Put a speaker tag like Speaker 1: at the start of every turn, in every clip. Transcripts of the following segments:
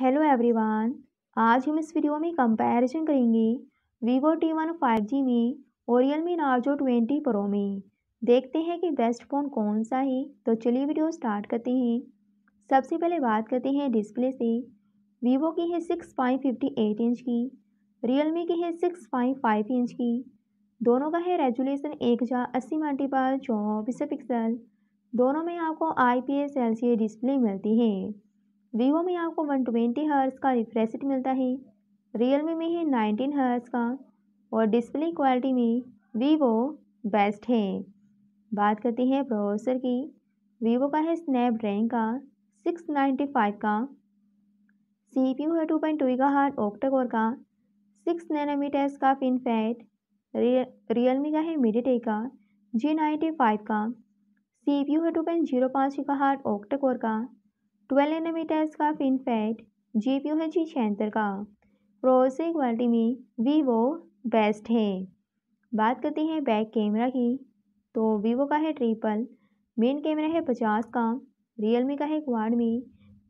Speaker 1: hello everyone आज हम इस वीडियो में कंपैरिजन करेंगे Vivo T one five G में और Realme Narzo twenty Pro में देखते हैं कि बेस्ट फ़ोन कौन सा है तो चलिए वीडियो स्टार्ट करते हैं सबसे पहले बात करते हैं डिस्प्ले से वीवो की है six point fifty eight inch की रियल मी की है सिक्स पॉइंट फाइव इंच की दोनों का है रेजुलेशन एक हज़ार अस्सी मल्टीपल चौबीस पिक्सल दोनों में आपको I P S L C display मिलती है वीवो में आपको वन ट्वेंटी हर्स का रिफ्रेश मिलता है रियलमी में है नाइनटीन हर्स का और डिस्प्ले क्वालिटी में वीवो बेस्ट है बात करते हैं प्रोसेसर की वीवो का है स्नैपड्रैगन का सिक्स नाइन्टी फाइव का सी पी यू है टू पॉइंट टू का हार्ट ऑक्टाकोर का सिक्स नैनोमीटर्स का फिनफैट रियलमी का है मीडियाटेक का जी नाइन्टी फाइव का सी पी यू है टू पॉइंट जीरो पाँच का हार्ट ऑक्टाकोर का ट्वेल्व एनामीटर्स का फिनफेट जी पी है जी छहत्तर का प्रोसेसिंग क्वालिटी में वीवो बेस्ट है बात करते हैं बैक कैमरा की तो वीवो का है ट्रिपल मेन कैमरा है पचास का रियलमी का है क्वाड में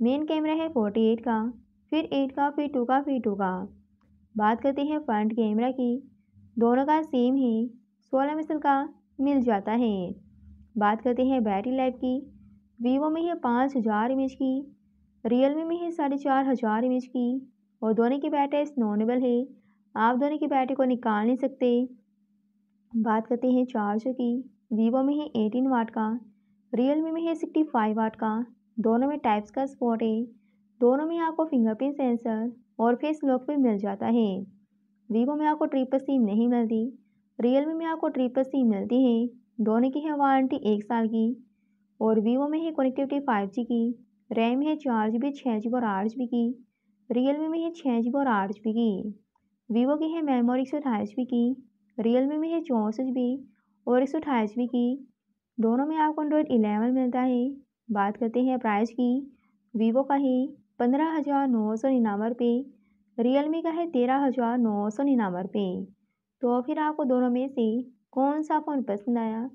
Speaker 1: मेन कैमरा है फोर्टी एट का फिर एट का फिर टू का फिर टू का बात करते हैं फ्रंट कैमरा की दोनों का सेम ही सोलह मिसल का मिल जाता है बात करते हैं बैटरी लाइफ की वीवो में है पाँच हज़ार एम की रियल मी में है साढ़े चार हज़ार एम की और दोनों की बैटरी नॉनेबल है आप दोनों की बैटरी को निकाल नहीं सकते बात करते हैं चार्जर की वीवो में है एटीन वाट का रियल मी में है सिक्सटी फाइव वाट का दोनों में टाइप्स का स्पॉट है दोनों में आपको फिंगरप्रिंट सेंसर और फेस लॉक भी मिल जाता है वीवो में आपको ट्रिपल सिम नहीं मिलती रियल मी में आपको ट्रिपल सिम मिलती है दोनों की है वारंटी एक साल की और वीवो में है कनेक्टिविटी फाइव जी की रैम है चार जी बी छः जी बी और आठ जी बी की रियल मी में है छः जी बी और आठ जी बी की वीवो की है मेमोरी एक सौ अठाईस जी बी की रियल मी में है चौंसठ जी बी और एक सौ अठाईस जी बी की दोनों में आपको एंड्रॉयड इलेवन मिलता है बात करते हैं प्राइस की वीवो का है पंद्रह हज़ार नौ सौ निन्यानवे रुपये रियल मी का है तेरह हज़ार नौ सौ निन्यानवे रुपये तो फिर आपको दोनों में से कौन सा फ़ोन पसंद आया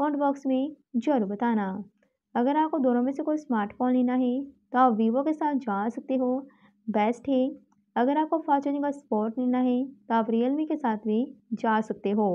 Speaker 1: कमेंट बॉक्स में ज़रूर बताना अगर आपको दोनों में से कोई स्मार्टफोन लेना है तो आप वीवो के साथ जा सकते हो बेस्ट है अगर आपको फॉर्चुनिंग का स्पोर्ट लेना है तो आप रियलमी के साथ भी जा सकते हो